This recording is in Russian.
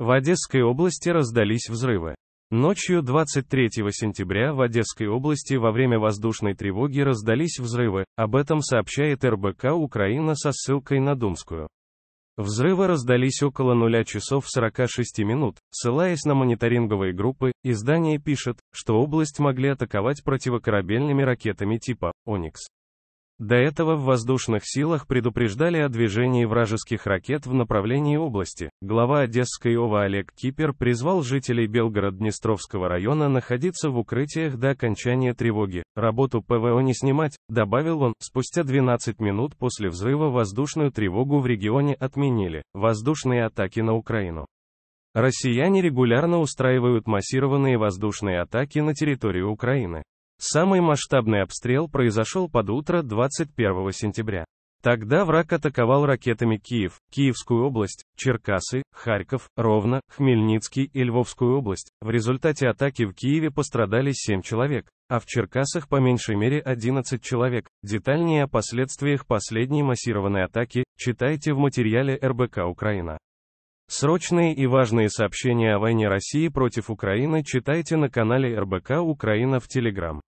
В Одесской области раздались взрывы. Ночью 23 сентября в Одесской области во время воздушной тревоги раздались взрывы, об этом сообщает РБК Украина со ссылкой на Думскую. Взрывы раздались около 0 часов 46 минут. Ссылаясь на мониторинговые группы, издание пишет, что область могли атаковать противокорабельными ракетами типа «Оникс». До этого в воздушных силах предупреждали о движении вражеских ракет в направлении области. Глава Одесской ОВА Олег Кипер призвал жителей Белгород-Днестровского района находиться в укрытиях до окончания тревоги. Работу ПВО не снимать, добавил он. Спустя 12 минут после взрыва воздушную тревогу в регионе отменили. Воздушные атаки на Украину. Россияне регулярно устраивают массированные воздушные атаки на территорию Украины. Самый масштабный обстрел произошел под утро 21 сентября. Тогда враг атаковал ракетами Киев, Киевскую область, Черкасы, Харьков, Ровно, Хмельницкий и Львовскую область. В результате атаки в Киеве пострадали 7 человек, а в Черкасах по меньшей мере 11 человек. Детальнее о последствиях последней массированной атаки читайте в материале РБК Украина. Срочные и важные сообщения о войне России против Украины читайте на канале РБК Украина в Телеграм.